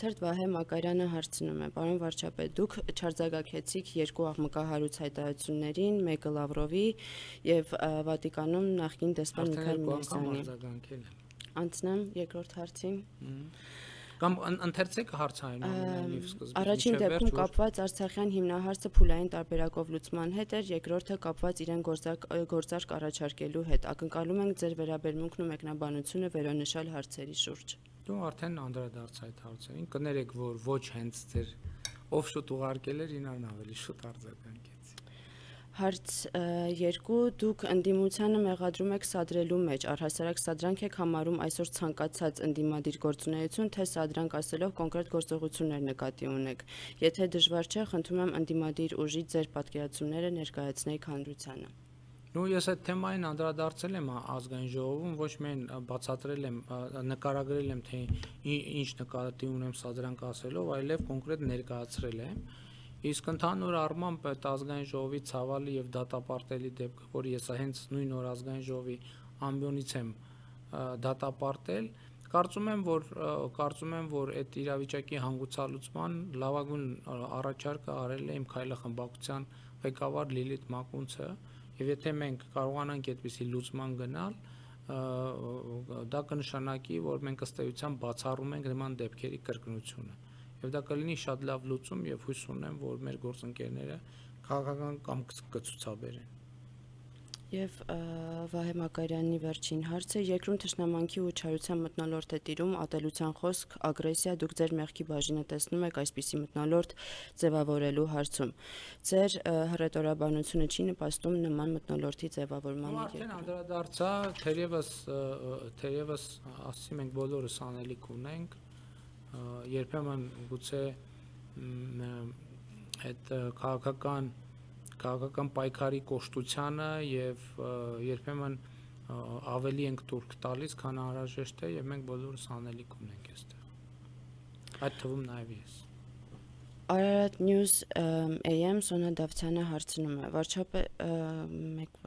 Թերթ Վահե Մակարյանը հարցնում է. Պարոն վարչապետ, դուք չարձագակեցիք երկու աղմկահարույց հայտարարություններին, մեկը Լավրովի եւ Վատիկանում նախկին դեսպան Միքայել Մինասյանի։ Անցնեմ երկրորդ հարցին։ Կամ ընթերցեք հարցը այնուամենայնիվ սկզբից։ Առաջին դեպքում կապված Արցախյան հիմնահարցը փուլային տարբերակով լուծման հետ էր, երկրորդը կապված իրեն գործարք առաջարկելու հետ։ Ակնկալում ենք ձեր վերաբերմունքն ու մեկնաբանությունը վերոնշալ հարցերի շուրջ։ Ա դու արդեն անդրադարձ այդ հարցերին կներեք որ ոչ հենց ձեր ով շուտ ուղարկել էր ինքն ավելի շուտ արձագանքեց Հարց 2 դուք ընդդիմությանը մեղադրում եք սադրելու մեջ առհասարակ սադրանք եք համարում այսօր ցանկացած ընդդիմադիր գործունեություն թե սադրանք ասելով կոնկրետ գործողություններ նկատի ունեք եթե դժվար չէ խնդրում եմ ընդդիմադիր ուժի ձեր պատկերացումները ներկայացնեք հանրությանը Նու ես այդ թեմային անդրադարձել եմ ազգային ժողովում, ոչ միայն բացատրել եմ, նկարագրել եմ թե ինչ նկատի ունեմ սա դրանք ասելով, այլև կոնկրետ ներկայացրել եմ։ Իսկ ընդհանուր առմամբ այդ ազգային ժողովի ցավալի եւ դատապարտելի դեպքը, որ ես հենց նույն օր ազգային ժողովի ամբյոնից եմ դատապարտել, կարծում եմ որ կարծում եմ որ այդ իրավիճակի հանգուցալուծման լավագույն առաջարկը արել է իմ քայլախմբակցության ղեկավար Լիլիթ Մակունցը Եվ եթե մենք կարողանանք այդպիսի լուծման գնալ, դա կնշանակի, որ մենք ըստ էության բացառում ենք նման դեպքերի կրկնությունը։ Եվ դա կլինի շատ լավ լուծում եւ հույս ունեմ, որ մեր գործընկերները քաղաքական կամ կցուցաբերեն։ կծ, Եվ Վահե Մակարյանի վերջին հարցը երկրում ճշնամանքի ու չարության մտնոլորտ է տիրում ատելության խոսք, ագրեսիա, դուք ձեր մեղքի բաժինը տեսնում եք այսպիսի մտնոլորտ ձևավորելու հարցում։ Ձեր հռետորաբանությունը չի նպաստում նման մտնոլորտի ձևավորմանը։ Արդեն անդրադարձա, թերևս թերևս ասում ենք բոլորս անելիք ունենք, երբեմն գուցե այդ քաղաքական քաղաքական պայքարի կոշտությանը եւ երբեմն ավելի ենք турք տալիս, քան անհրաժեշտ է եւ մենք բոլորս անելիք ունենք այստեղ։ Այդ թվում նաեւ ես։ Ararat News AM Սոնա Դավթյանը հարցնում է. Վարչապետ մեկ